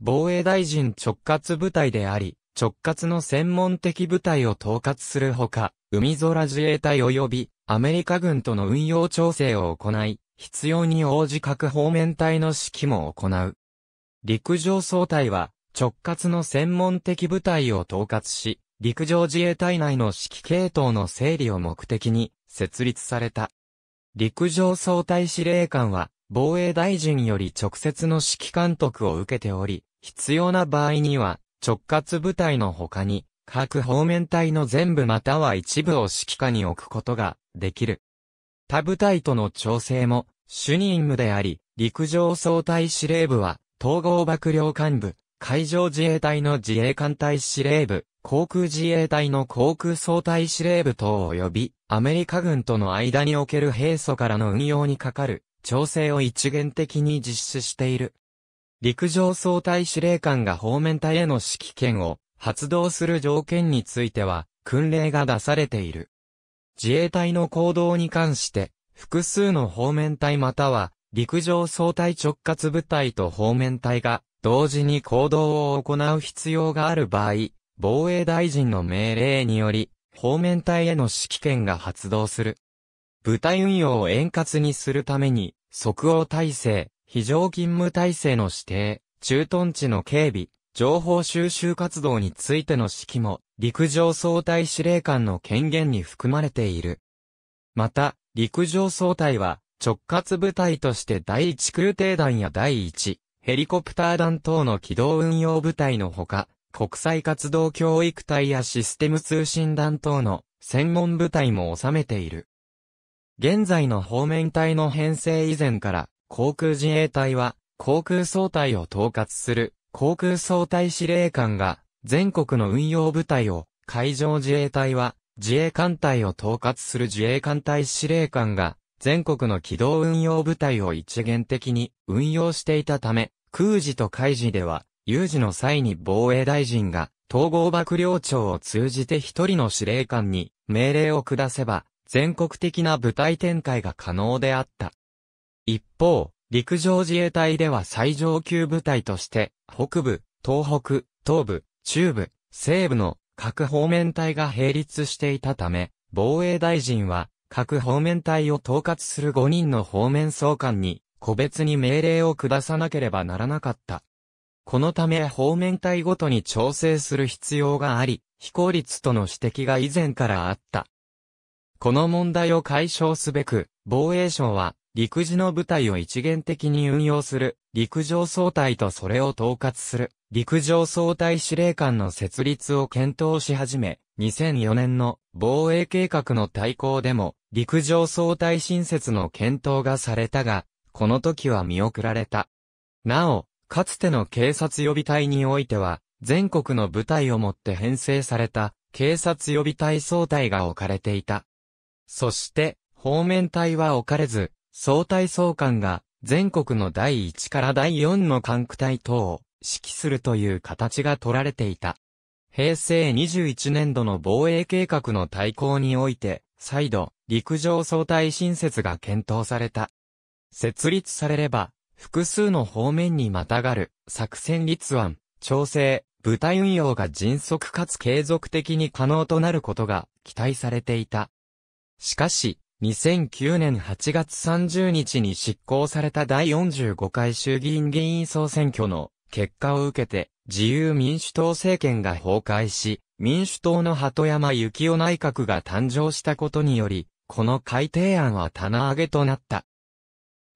防衛大臣直轄部隊であり、直轄の専門的部隊を統括するほか、海空自衛隊及びアメリカ軍との運用調整を行い、必要に応じ各方面隊の指揮も行う。陸上総隊は直轄の専門的部隊を統括し、陸上自衛隊内の指揮系統の整理を目的に設立された。陸上総隊司令官は防衛大臣より直接の指揮監督を受けており、必要な場合には、直轄部隊の他に、各方面隊の全部または一部を指揮下に置くことができる。他部隊との調整も主任務であり、陸上総隊司令部は統合幕僚幹部、海上自衛隊の自衛艦隊司令部、航空自衛隊の航空総隊司令部等及び、アメリカ軍との間における兵素からの運用にかかる調整を一元的に実施している。陸上総隊司令官が方面隊への指揮権を発動する条件については、訓令が出されている。自衛隊の行動に関して、複数の方面隊または、陸上総体直轄部隊と方面隊が、同時に行動を行う必要がある場合、防衛大臣の命令により、方面隊への指揮権が発動する。部隊運用を円滑にするために、即応体制、非常勤務体制の指定、駐屯地の警備、情報収集活動についての指揮も、陸上総隊司令官の権限に含まれている。また、陸上総隊は、直轄部隊として第一空挺団や第一ヘリコプター団等の機動運用部隊のほか、国際活動教育隊やシステム通信団等の専門部隊も収めている。現在の方面隊の編成以前から、航空自衛隊は、航空総隊を統括する、航空総隊司令官が、全国の運用部隊を、海上自衛隊は、自衛艦隊を統括する自衛艦隊司令官が、全国の機動運用部隊を一元的に運用していたため、空時と海時では、有事の際に防衛大臣が、統合幕僚長を通じて一人の司令官に命令を下せば、全国的な部隊展開が可能であった。一方、陸上自衛隊では最上級部隊として、北部、東北、東部、中部、西部の各方面隊が並立していたため、防衛大臣は各方面隊を統括する5人の方面総監に個別に命令を下さなければならなかった。このため方面隊ごとに調整する必要があり、非効率との指摘が以前からあった。この問題を解消すべく、防衛省は、陸自の部隊を一元的に運用する、陸上総隊とそれを統括する、陸上総隊司令官の設立を検討し始め、2004年の防衛計画の大綱でも、陸上総隊新設の検討がされたが、この時は見送られた。なお、かつての警察予備隊においては、全国の部隊をもって編成された、警察予備隊総隊が置かれていた。そして、方面隊は置かれず、総体総監が、全国の第1から第4の管区隊等を指揮するという形が取られていた。平成21年度の防衛計画の大綱において、再度、陸上総体新設が検討された。設立されれば、複数の方面にまたがる、作戦立案、調整、部隊運用が迅速かつ継続的に可能となることが期待されていた。しかし、2009年8月30日に執行された第45回衆議院議員総選挙の結果を受けて、自由民主党政権が崩壊し、民主党の鳩山幸夫内閣が誕生したことにより、この改定案は棚上げとなった。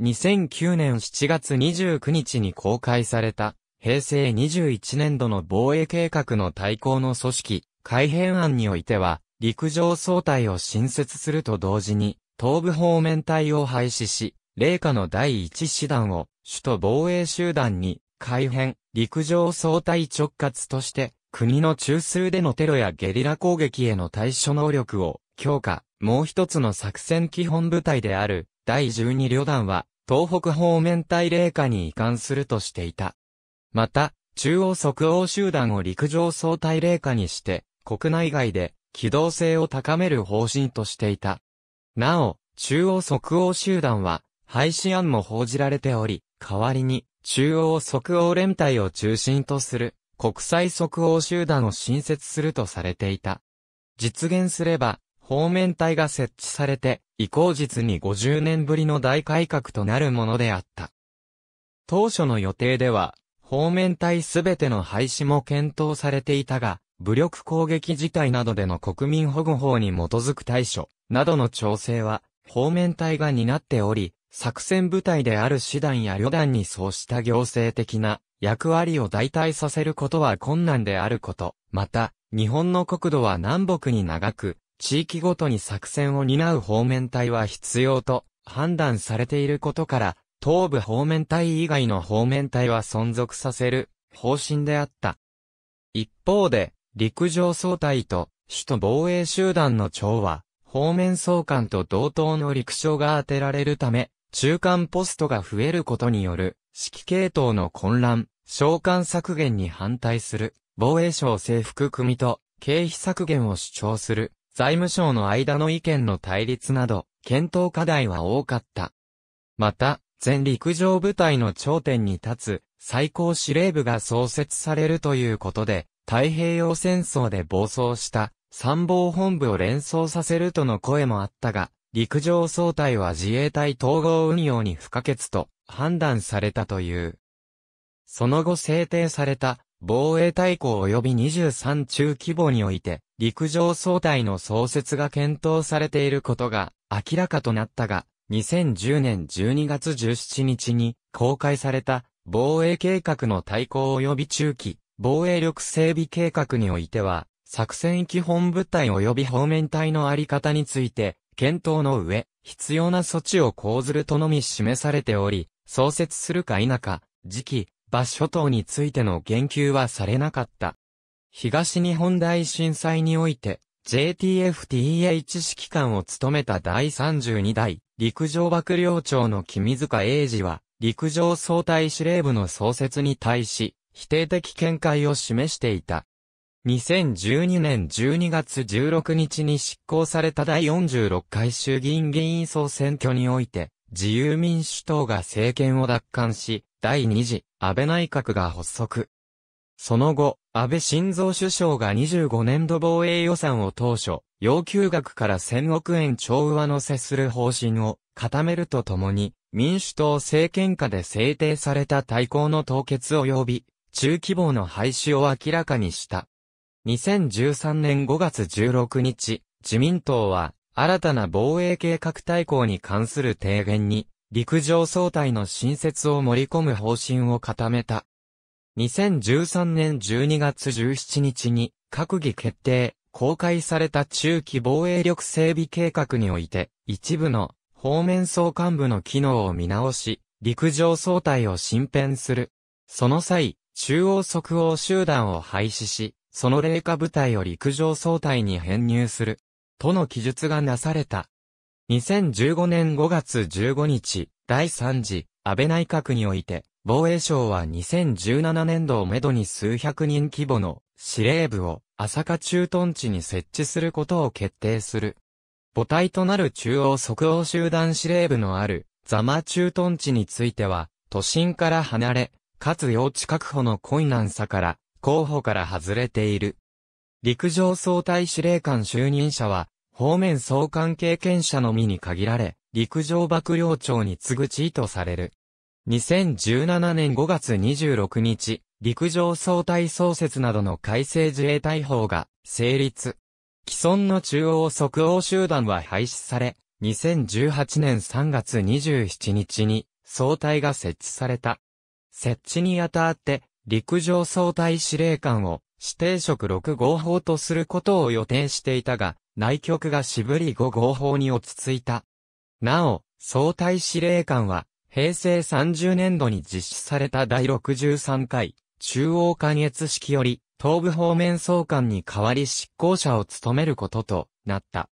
2009年7月29日に公開された、平成21年度の防衛計画の対抗の組織、改編案においては、陸上総隊を新設すると同時に、東部方面隊を廃止し、霊下の第一師団を、首都防衛集団に、改編、陸上総隊直轄として、国の中枢でのテロやゲリラ攻撃への対処能力を強化、もう一つの作戦基本部隊である、第十二旅団は、東北方面隊霊下に移管するとしていた。また、中央即応集団を陸上総隊霊下にして、国内外で機動性を高める方針としていた。なお、中央即応集団は、廃止案も報じられており、代わりに、中央即応連隊を中心とする、国際即応集団を新設するとされていた。実現すれば、方面隊が設置されて、以降実に50年ぶりの大改革となるものであった。当初の予定では、方面隊すべての廃止も検討されていたが、武力攻撃事態などでの国民保護法に基づく対処、などの調整は、方面隊が担っており、作戦部隊である師団や旅団にそうした行政的な役割を代替させることは困難であること。また、日本の国土は南北に長く、地域ごとに作戦を担う方面隊は必要と判断されていることから、東部方面隊以外の方面隊は存続させる方針であった。一方で、陸上総隊と首都防衛集団の長は、方面総監と同等の陸将が当てられるため、中間ポストが増えることによる、指揮系統の混乱、召喚削減に反対する、防衛省制服組と、経費削減を主張する、財務省の間の意見の対立など、検討課題は多かった。また、全陸上部隊の頂点に立つ、最高司令部が創設されるということで、太平洋戦争で暴走した参謀本部を連想させるとの声もあったが、陸上総隊は自衛隊統合運用に不可欠と判断されたという。その後制定された防衛大綱及び23中規模において、陸上総隊の創設が検討されていることが明らかとなったが、2010年12月17日に公開された防衛計画の大綱及び中期防衛力整備計画においては、作戦域本部隊及び方面隊のあり方について、検討の上、必要な措置を講ずるとのみ示されており、創設するか否か、時期、場所等についての言及はされなかった。東日本大震災において、JTFTH 指揮官を務めた第32代陸上幕僚長の君塚英二は、陸上総隊司令部の創設に対し、否定的見解を示していた。2012年12月16日に執行された第46回衆議院議員総選挙において、自由民主党が政権を奪還し、第2次安倍内閣が発足。その後、安倍晋三首相が25年度防衛予算を当初、要求額から1000億円超上乗せする方針を固めるとともに、民主党政権下で制定された対抗の凍結及び中規模の廃止を明らかにした。2013年5月16日、自民党は、新たな防衛計画大綱に関する提言に、陸上総隊の新設を盛り込む方針を固めた。2013年12月17日に、閣議決定、公開された中期防衛力整備計画において、一部の方面総幹部の機能を見直し、陸上総隊を新編する。その際、中央即応集団を廃止し、その霊下部隊を陸上総隊に編入する、との記述がなされた。2015年5月15日、第3次、安倍内閣において、防衛省は2017年度をめどに数百人規模の司令部を朝霞駐屯地に設置することを決定する。母体となる中央即応集団司令部のある、座間駐屯地については、都心から離れ、かつ用地確保の困難さから、候補から外れている。陸上総隊司令官就任者は、方面総監経験者のみに限られ、陸上幕僚長に次ぐ地位とされる。2017年5月26日、陸上総隊創設などの改正自衛隊法が成立。既存の中央即応集団は廃止され、2018年3月27日に総隊が設置された。設置にあたって、陸上総隊司令官を指定職6号砲とすることを予定していたが、内局が渋り5号砲に落ち着いた。なお、総隊司令官は、平成30年度に実施された第63回、中央関越式より、東部方面総監に代わり執行者を務めることとなった。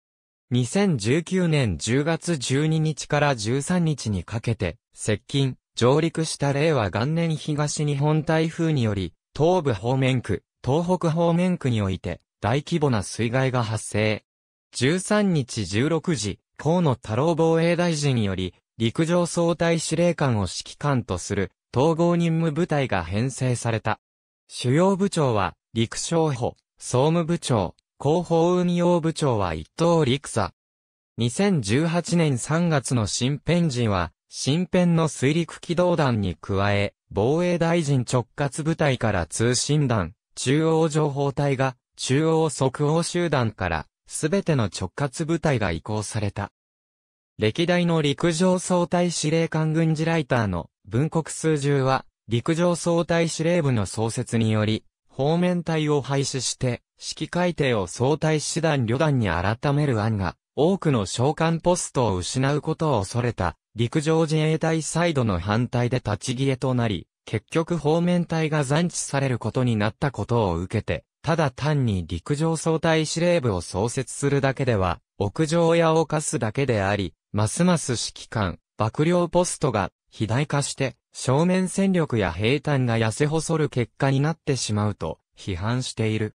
2019年10月12日から13日にかけて、接近、上陸した令和元年東日本台風により、東部方面区、東北方面区において、大規模な水害が発生。13日16時、河野太郎防衛大臣により、陸上総隊司令官を指揮官とする、統合任務部隊が編成された。主要部長は、陸将補、総務部長、広報運用部長は一等陸佐。2018年3月の新編人は、新編の水陸機動団に加え、防衛大臣直轄部隊から通信団、中央情報隊が、中央即応集団から、すべての直轄部隊が移行された。歴代の陸上総隊司令官軍事ライターの文国数十は、陸上総隊司令部の創設により、方面隊を廃止して、指揮改定を総隊師団旅団に改める案が、多くの召喚ポストを失うことを恐れた陸上自衛隊サイドの反対で立ち消えとなり、結局方面隊が残置されることになったことを受けて、ただ単に陸上総隊司令部を創設するだけでは、屋上屋を課すだけであり、ますます指揮官、幕僚ポストが肥大化して、正面戦力や兵隊が痩せ細る結果になってしまうと批判している。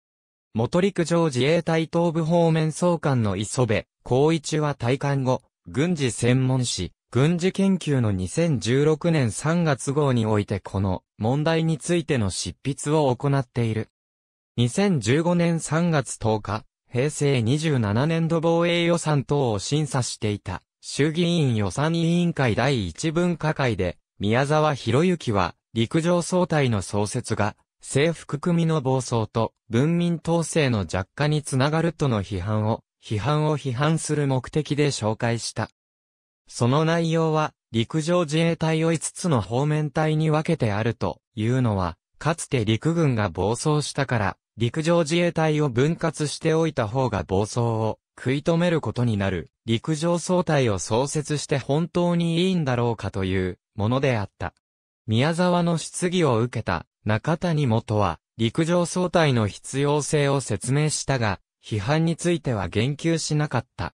元陸上自衛隊東部方面総監の磯部、孝一は退官後、軍事専門誌、軍事研究の2016年3月号においてこの問題についての執筆を行っている。2015年3月10日、平成27年度防衛予算等を審査していた衆議院予算委員会第1分科会で宮沢博之は陸上総体の創設が制服組の暴走と文民統制の弱化につながるとの批判を、批判を批判する目的で紹介した。その内容は、陸上自衛隊を5つの方面隊に分けてあるというのは、かつて陸軍が暴走したから、陸上自衛隊を分割しておいた方が暴走を食い止めることになる、陸上総隊を創設して本当にいいんだろうかというものであった。宮沢の質疑を受けた中谷元は、陸上総隊の必要性を説明したが、批判については言及しなかった。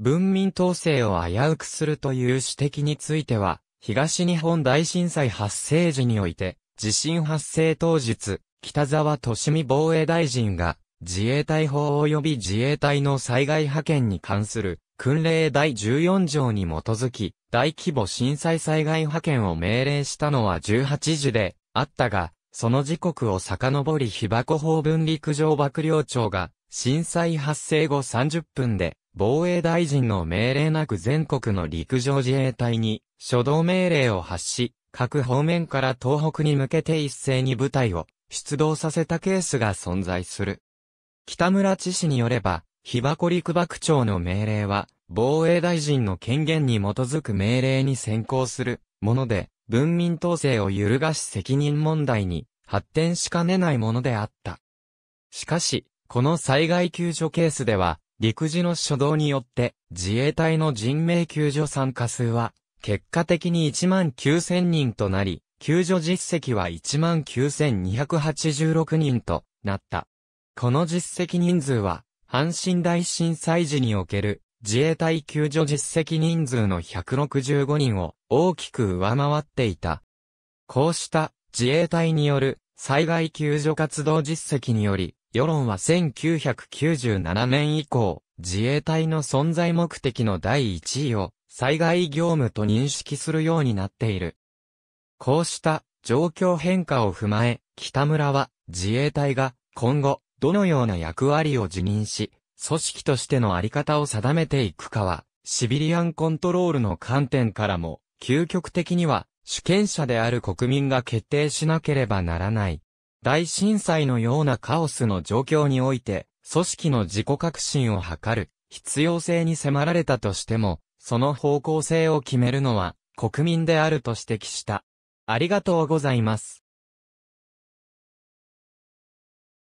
文民統制を危うくするという指摘については、東日本大震災発生時において、地震発生当日、北沢利美防衛大臣が、自衛隊法及び自衛隊の災害派遣に関する、訓令第14条に基づき、大規模震災災害派遣を命令したのは18時で、あったが、その時刻を遡り被爆法分陸上幕僚長が、震災発生後30分で、防衛大臣の命令なく全国の陸上自衛隊に、初動命令を発し、各方面から東北に向けて一斉に部隊を出動させたケースが存在する。北村知事によれば、日箱陸幕長の命令は、防衛大臣の権限に基づく命令に先行するもので、文民統制を揺るがし責任問題に発展しかねないものであった。しかし、この災害救助ケースでは、陸自の初動によって、自衛隊の人命救助参加数は、結果的に1万9000人となり、救助実績は1万9286人となった。この実績人数は、阪神大震災時における自衛隊救助実績人数の165人を大きく上回っていた。こうした自衛隊による災害救助活動実績により、世論は1997年以降、自衛隊の存在目的の第一位を災害業務と認識するようになっている。こうした状況変化を踏まえ、北村は自衛隊が今後どのような役割を辞任し、組織としてのあり方を定めていくかは、シビリアンコントロールの観点からも、究極的には主権者である国民が決定しなければならない。大震災のようなカオスの状況において、組織の自己革新を図る必要性に迫られたとしても、その方向性を決めるのは国民であると指摘した。ありがとうございます。